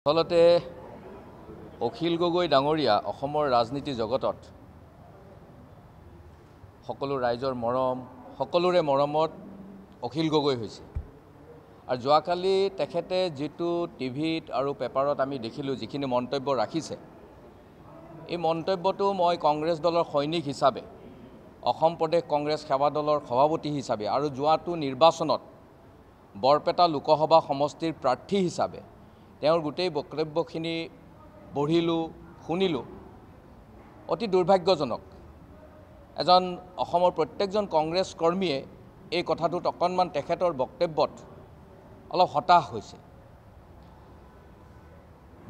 আচলতে অখিল গগৈ ডাঙৰীয়া অসমৰ ৰাজনীতি জগতত সকলো ৰাইজৰ মৰম সকলোৰে মৰমত অখিল গগৈ হৈছে আৰু যোৱাকালি তেখেতে যিটো টিভিত আৰু পেপাৰত আমি দেখিলোঁ যিখিনি মন্তব্য ৰাখিছে এই মন্তব্যটো মই কংগ্ৰেছ দলৰ সৈনিক হিচাপে অসম প্ৰদেশ কংগ্ৰেছ সেৱা দলৰ সভাপতি হিচাপে আৰু যোৱাটো নিৰ্বাচনত বৰপেটা লোকসভা সমষ্টিৰ প্ৰাৰ্থী হিচাপে তেওঁৰ গোটেই বক্তব্যখিনি পঢ়িলোঁ শুনিলোঁ অতি দুৰ্ভাগ্যজনক এজন অসমৰ প্ৰত্যেকজন কংগ্ৰেছ কৰ্মীয়ে এই কথাটোত অকণমান তেখেতৰ বক্তব্যত অলপ হতাশ হৈছে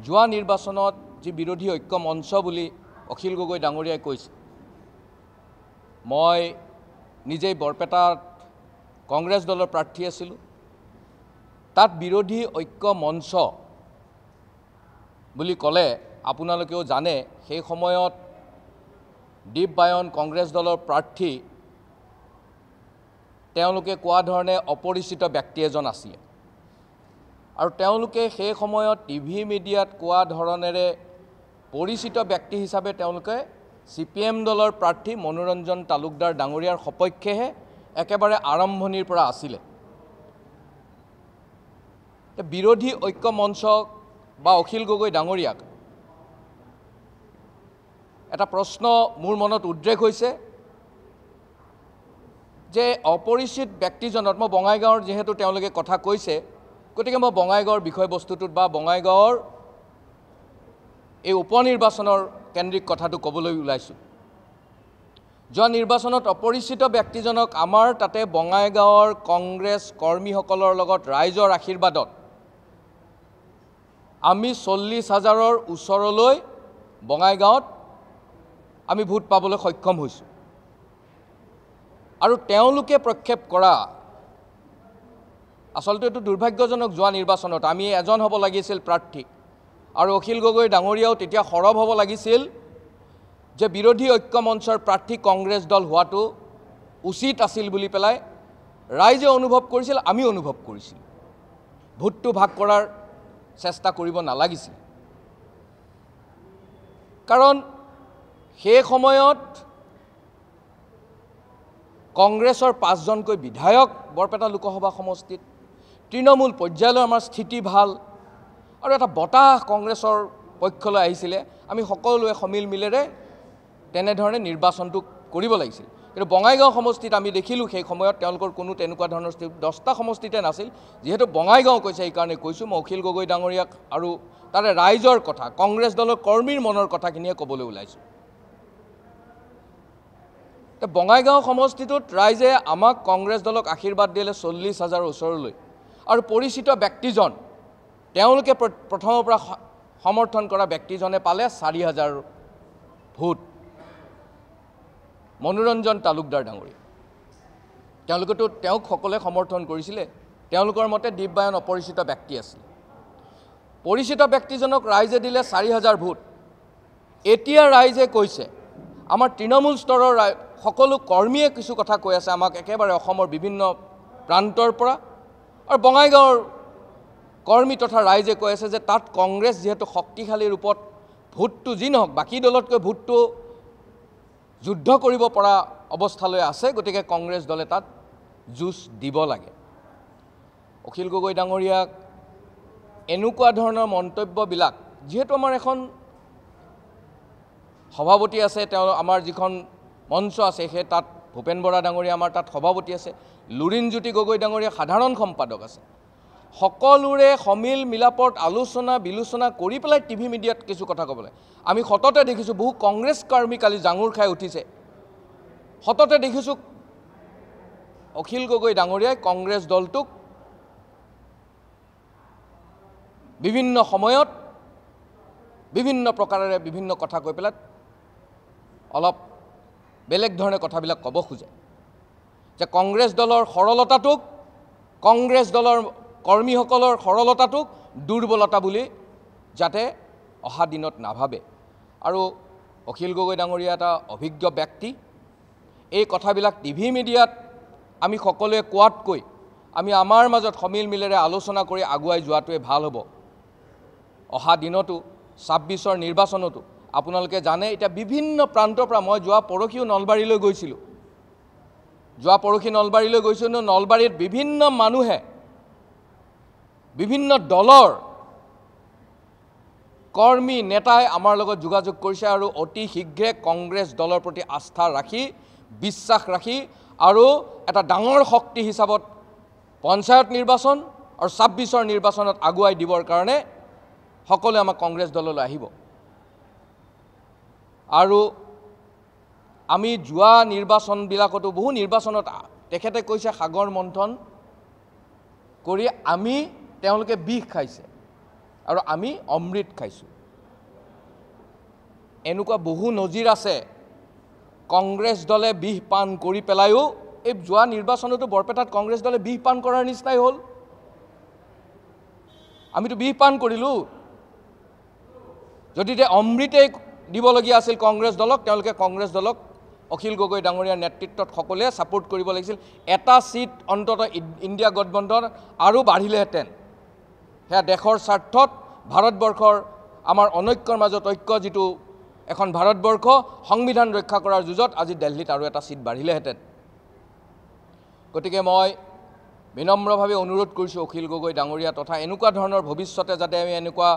যোৱা নিৰ্বাচনত যি বিৰোধী ঐক্য মঞ্চ বুলি অখিল গগৈ ডাঙৰীয়াই কৈছে মই নিজেই বৰপেটাত কংগ্ৰেছ দলৰ প্ৰাৰ্থী আছিলোঁ তাত বিৰোধী ঐক্য মঞ্চ বুলি ক'লে আপোনালোকেও জানে সেই সময়ত দীপ বায়ন কংগ্ৰেছ দলৰ প্ৰাৰ্থী তেওঁলোকে কোৱা ধৰণে অপৰিচিত ব্যক্তি এজন আছিলে আৰু তেওঁলোকে সেই সময়ত টি ভি মিডিয়াত কোৱা ধৰণেৰে পৰিচিত ব্যক্তি হিচাপে তেওঁলোকে চি পি এম দলৰ প্ৰাৰ্থী মনোৰঞ্জন তালুকদাৰ ডাঙৰীয়াৰ সপক্ষেহে একেবাৰে আৰম্ভণিৰ পৰা আছিলে বিৰোধী ঐক্য মঞ্চক বা অখিল গগৈ ডাঙৰীয়াক এটা প্ৰশ্ন মোৰ মনত উদ্ৰেক হৈছে যে অপৰিচিত ব্যক্তিজনত মই বঙাইগাঁৱৰ যিহেতু তেওঁলোকে কথা কৈছে গতিকে মই বঙাইগাঁৱৰ বিষয়বস্তুটোত বা বঙাইগাঁৱৰ এই উপ নিৰ্বাচনৰ কেন্দ্ৰিক কথাটো ক'বলৈ ওলাইছোঁ যোৱা নিৰ্বাচনত অপৰিচিত ব্যক্তিজনক আমাৰ তাতে বঙাইগাঁৱৰ কংগ্ৰেছ কৰ্মীসকলৰ লগত ৰাইজৰ আশীৰ্বাদত আমি চল্লিছ হাজাৰৰ ওচৰলৈ বঙাইগাঁৱত আমি ভোট পাবলৈ সক্ষম হৈছোঁ আৰু তেওঁলোকে প্ৰক্ষেপ কৰা আচলতে এইটো দুৰ্ভাগ্যজনক যোৱা নিৰ্বাচনত আমি এজন হ'ব লাগিছিল প্ৰাৰ্থী আৰু অখিল গগৈ ডাঙৰীয়াও তেতিয়া সৰব হ'ব লাগিছিল যে বিৰোধী ঐক্য মঞ্চৰ প্ৰাৰ্থী কংগ্ৰেছ দল হোৱাটো উচিত আছিল বুলি পেলাই ৰাইজে অনুভৱ কৰিছিল আমি অনুভৱ কৰিছিলোঁ ভোটটো ভাগ কৰাৰ চেষ্টা কৰিব নালাগিছিল কাৰণ সেই সময়ত কংগ্ৰেছৰ পাঁচজনকৈ বিধায়ক বৰপেটা লোকসভা সমষ্টিত তৃণমূল পৰ্যায়লৈ আমাৰ স্থিতি ভাল আৰু এটা বতাহ কংগ্ৰেছৰ পক্ষলৈ আহিছিলে আমি সকলোৱে সমিল মিলেৰে তেনেধৰণে নিৰ্বাচনটো কৰিব লাগিছিল কিন্তু বঙাইগাঁও সমষ্টিত আমি দেখিলোঁ সেই সময়ত তেওঁলোকৰ কোনো তেনেকুৱা ধৰণৰ স্থিতি দহটা সমষ্টিতে নাছিল যিহেতু বঙাইগাঁও কৈছে সেইকাৰণে কৈছোঁ মই অখিল গগৈ ডাঙৰীয়াক আৰু তাৰে ৰাইজৰ কথা কংগ্ৰেছ দলৰ কৰ্মীৰ মনৰ কথাখিনিয়ে ক'বলৈ ওলাইছোঁ বঙাইগাঁও সমষ্টিটোত ৰাইজে আমাক কংগ্ৰেছ দলক আশীৰ্বাদ দিলে চল্লিছ হাজাৰ ওচৰলৈ আৰু পৰিচিত ব্যক্তিজন তেওঁলোকে প্ৰথমৰ পৰা সমৰ্থন কৰা ব্যক্তিজনে পালে চাৰি হাজাৰ ভোট মনোৰঞ্জন তালুকদাৰ ডাঙৰীয়া তেওঁলোকেতো তেওঁক সকলোৱে সমৰ্থন কৰিছিলে তেওঁলোকৰ মতে দিব্যায়ন অপৰিচিত ব্যক্তি আছিল পৰিচিত ব্যক্তিজনক ৰাইজে দিলে চাৰি হাজাৰ ভোট এতিয়া ৰাইজে কৈছে আমাৰ তৃণমূল স্তৰৰ ৰাই সকলো কৰ্মীয়ে কিছু কথা কৈ আছে আমাক একেবাৰে অসমৰ বিভিন্ন প্ৰান্তৰ পৰা আৰু বঙাইগাঁৱৰ কৰ্মী তথা ৰাইজে কৈ আছে যে তাত কংগ্ৰেছ যিহেতু শক্তিশালী ৰূপত ভোটটো যি নহওক বাকী দলতকৈ ভোটটো যুদ্ধ কৰিব পৰা অৱস্থালৈ আছে গতিকে কংগ্ৰেছ দলে তাত যুঁজ দিব লাগে অখিল গগৈ ডাঙৰীয়াক এনেকুৱা ধৰণৰ মন্তব্যবিলাক যিহেতু আমাৰ এখন সভাপতি আছে তেওঁ আমাৰ যিখন মঞ্চ আছে সেই তাত ভূপেন বৰা ডাঙৰীয়া আমাৰ তাত সভাপতি আছে লুৰিণজ্যোতি গগৈ ডাঙৰীয়া সাধাৰণ সম্পাদক আছে সকলোৰে সমিল মিলাপত আলোচনা বিলোচনা কৰি পেলাই টিভি মিডিয়াত কিছু কথা ক'ব লাগে আমি সততে দেখিছোঁ বহু কংগ্ৰেছ কৰ্মী কালি জাঙুৰ খাই উঠিছে সততে দেখিছোঁ অখিল গগৈ ডাঙৰীয়াই কংগ্ৰেছ দলটোক বিভিন্ন সময়ত বিভিন্ন প্ৰকাৰেৰে বিভিন্ন কথা কৈ পেলাই অলপ বেলেগ ধৰণে কথাবিলাক ক'ব খোজে যে কংগ্ৰেছ দলৰ সৰলতাটোক কংগ্ৰেছ দলৰ কৰ্মীসকলৰ সৰলতাটোক দুৰ্বলতা বুলি যাতে অহা দিনত নাভাবে আৰু অখিল গগৈ ডাঙৰীয়া এটা অভিজ্ঞ ব্যক্তি এই কথাবিলাক টিভি মিডিয়াত আমি সকলোৱে কোৱাতকৈ আমি আমাৰ মাজত সমিল মিলেৰে আলোচনা কৰি আগুৱাই যোৱাটোৱে ভাল হ'ব অহা দিনতো ছাব্বিছৰ নিৰ্বাচনতো আপোনালোকে জানে এতিয়া বিভিন্ন প্ৰান্তৰ পৰা মই যোৱা পৰহিও নলবাৰীলৈ গৈছিলোঁ যোৱা পৰহি নলবাৰীলৈ গৈছিলোঁ নলবাৰীত বিভিন্ন মানুহে বিভিন্ন দলৰ কৰ্মী নেতাই আমাৰ লগত যোগাযোগ কৰিছে আৰু অতি শীঘ্ৰে কংগ্ৰেছ দলৰ প্ৰতি আস্থা ৰাখি বিশ্বাস ৰাখি আৰু এটা ডাঙৰ শক্তি হিচাপত পঞ্চায়ত নিৰ্বাচন আৰু ছাব্বিছৰ নিৰ্বাচনত আগুৱাই দিবৰ কাৰণে সকলোৱে আমাক কংগ্ৰেছ দললৈ আহিব আৰু আমি যোৱা নিৰ্বাচনবিলাকতো বহু নিৰ্বাচনত তেখেতে কৈছে সাগৰ মন্থন কৰি আমি তেওঁলোকে বিষ খাইছে আৰু আমি অমৃত খাইছোঁ এনেকুৱা বহু নজিৰ আছে কংগ্ৰেছ দলে বিষ পাণ কৰি পেলাইও এই যোৱা নিৰ্বাচনতো বৰপেটাত কংগ্ৰেছ দলে বিষ পাণ কৰাৰ নিচিনাই হ'ল আমিতো বিষ পাণ কৰিলোঁ যদি তে অমৃতেই দিবলগীয়া আছিল কংগ্ৰেছ দলক তেওঁলোকে কংগ্ৰেছ দলক অখিল গগৈ ডাঙৰীয়াৰ নেতৃত্বত সকলোৱে ছাপোৰ্ট কৰিব লাগিছিল এটা ছিট অন্ততঃ ইণ্ডিয়া গঠবন্ধন আৰু বাঢ়িলেহেঁতেন সেয়া দেশৰ স্বাৰ্থত ভাৰতবৰ্ষৰ আমাৰ অনৈক্যৰ মাজত ঐক্য যিটো এখন ভাৰতবৰ্ষ সংবিধান ৰক্ষা কৰাৰ যুঁজত আজি দেলহিত আৰু এটা চিট বাঢ়িলেহেঁতেন গতিকে মই বিনম্ৰভাৱে অনুৰোধ কৰিছোঁ অখিল গগৈ ডাঙৰীয়া তথা এনেকুৱা ধৰণৰ ভৱিষ্যতে যাতে আমি এনেকুৱা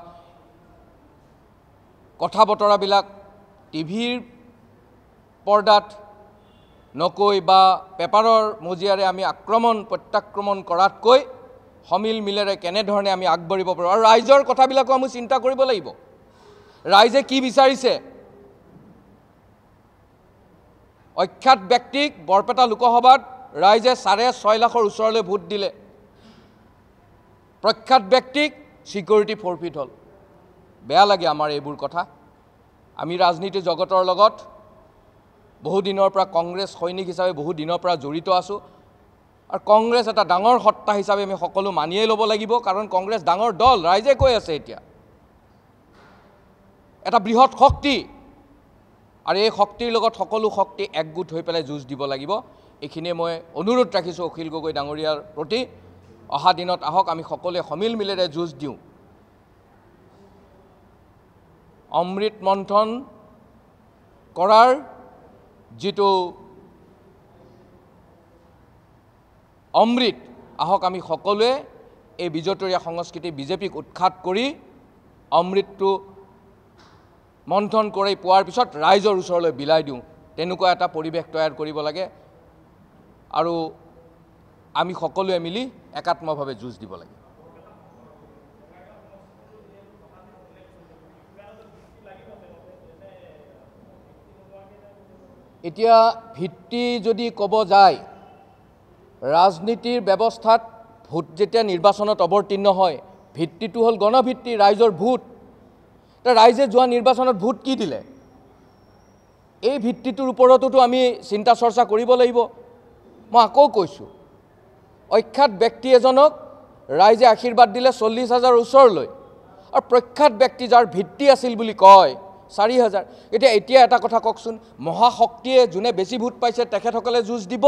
কথা বতৰাবিলাক টিভিৰ পৰ্দাত নকৈ বা পেপাৰৰ মজিয়াৰে আমি আক্ৰমণ প্ৰত্যাক্ৰমণ কৰাতকৈ সমিল মিলেৰে কেনেধৰণে আমি আগবাঢ়িব পাৰোঁ আৰু ৰাইজৰ কথাবিলাকো আমি চিন্তা কৰিব লাগিব ৰাইজে কি বিচাৰিছে অখ্যাত ব্যক্তিক বৰপেটা লোকসভাত ৰাইজে চাৰে ছয় লাখৰ ওচৰলৈ ভোট দিলে প্ৰখ্যাত ব্যক্তিক ছিকিউৰিটি ফৰফিট হ'ল বেয়া লাগে আমাৰ এইবোৰ কথা আমি ৰাজনীতি জগতৰ লগত বহুদিনৰ পৰা কংগ্ৰেছ সৈনিক হিচাপে বহুদিনৰ পৰা জড়িত আছোঁ আৰু কংগ্ৰেছ এটা ডাঙৰ সত্তা হিচাপে আমি সকলো মানিয়েই ল'ব লাগিব কাৰণ কংগ্ৰেছ ডাঙৰ দল ৰাইজে কৈ আছে এতিয়া এটা বৃহৎ শক্তি আৰু এই শক্তিৰ লগত সকলো শক্তি একগোট হৈ পেলাই যুঁজ দিব লাগিব এইখিনিয়ে মই অনুৰোধ ৰাখিছোঁ অখিল গগৈ ডাঙৰীয়াৰ প্ৰতি অহা দিনত আহক আমি সকলোৱে সমিলমিলেৰে যুঁজ দিওঁ অমৃত মন্থন কৰাৰ যিটো অমৃত আহক আমি সকলোৱে এই বিজতৰীয়া সংস্কৃতি বিজেপিক উৎখাত কৰি অমৃতটো মন্থন কৰি পোৱাৰ পিছত ৰাইজৰ ওচৰলৈ বিলাই দিওঁ তেনেকুৱা এটা পৰিৱেশ তৈয়াৰ কৰিব লাগে আৰু আমি সকলোৱে মিলি একাত্মভাৱে যুঁজ দিব লাগে এতিয়া ভিত্তি যদি ক'ব যায় ৰাজনীতিৰ ব্যৱস্থাত ভোট যেতিয়া নিৰ্বাচনত অৱতীৰ্ণ হয় ভিত্তিটো হ'ল গণভিত্তি ৰাইজৰ ভোট এতিয়া ৰাইজে যোৱা নিৰ্বাচনত ভোট কি দিলে এই ভিত্তিটোৰ ওপৰতোতো আমি চিন্তা চৰ্চা কৰিব লাগিব মই আকৌ কৈছোঁ অখ্যাত ব্যক্তি এজনক ৰাইজে আশীৰ্বাদ দিলে চল্লিছ হাজাৰ ওচৰলৈ আৰু প্ৰখ্যাত ব্যক্তি যাৰ ভিত্তি আছিল বুলি কয় চাৰি হাজাৰ এতিয়া এতিয়া এটা কথা কওকচোন মহাশক্তিয়ে যোনে বেছি ভোট পাইছে তেখেতসকলে যুঁজ দিব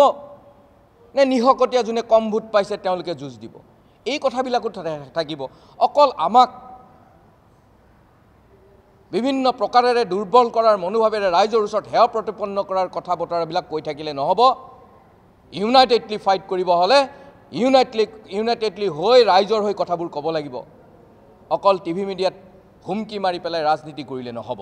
নে নিশকতীয়া যোনে কম ভোট পাইছে তেওঁলোকে যুঁজ দিব এই কথাবিলাকো থাকিব অকল আমাক বিভিন্ন প্ৰকাৰেৰে দুৰ্বল কৰাৰ মনোভাৱেৰে ৰাইজৰ ওচৰত সেৱা প্ৰতিপন্ন কৰাৰ কথা বতৰাবিলাক কৈ থাকিলে নহ'ব ইউনাইটেডলি ফাইট কৰিব হ'লে ইউনাইটলি ইউনাইটেডলি হৈ ৰাইজৰ হৈ কথাবোৰ ক'ব লাগিব অকল টিভি মিডিয়াত হুমকি মাৰি পেলাই ৰাজনীতি কৰিলে নহ'ব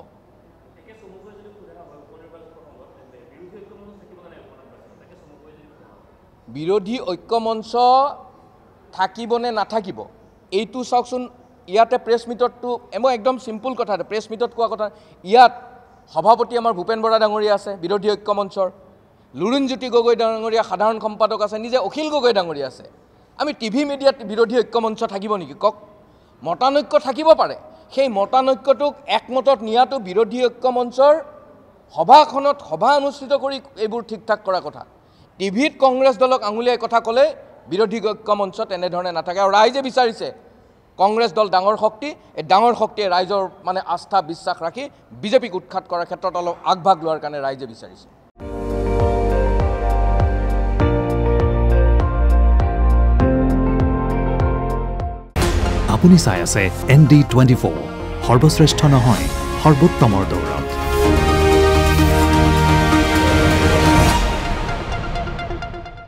বিৰোধী ঐক্য ঐক্যমঞ্চ থাকিবনে নাথাকিব এইটো চাওকচোন ইয়াতে প্ৰেছ মিটতটো মই একদম চিম্পুল কথা প্ৰেছ মিটত কোৱা কথা ইয়াত সভাপতি আমাৰ ভূপেন বৰা ডাঙৰীয়া আছে বিৰোধী ঐক্য মঞ্চৰ লুৰুণজ্যোতি গগৈ ডাঙৰীয়া সাধাৰণ সম্পাদক আছে নিজে অখিল গগৈ ডাঙৰীয়া আছে আমি টিভি মিডিয়াত বিৰোধী ঐক্য মঞ্চ থাকিব নেকি কওক মতানৈক্য থাকিব পাৰে সেই মতানৈক্যটোক একমতত নিয়াটো বিৰোধী ঐক্য মঞ্চৰ সভাখনত সভা অনুষ্ঠিত কৰি এইবোৰ ঠিক ঠাক কৰা কথা টিভিত কংগ্ৰেছ দলক আঙুলিয়াই কথা ক'লে বিৰোধী ঐক্য মঞ্চ তেনেধৰণে নাথাকে আৰু ৰাইজে বিচাৰিছে কংগ্ৰেছ দল ডাঙৰ শক্তি এই ডাঙৰ শক্তিয়ে ৰাইজৰ মানে আস্থা বিশ্বাস ৰাখি বিজেপিক উৎখাত কৰাৰ ক্ষেত্ৰত অলপ আগভাগ লোৱাৰ কাৰণে ৰাইজে বিচাৰিছে আপুনি চাই আছে এন ডি টুৱেণ্টি ফ'ৰ সৰ্বশ্ৰেষ্ঠ নহয় সৰ্বোত্তমৰ দৌৰত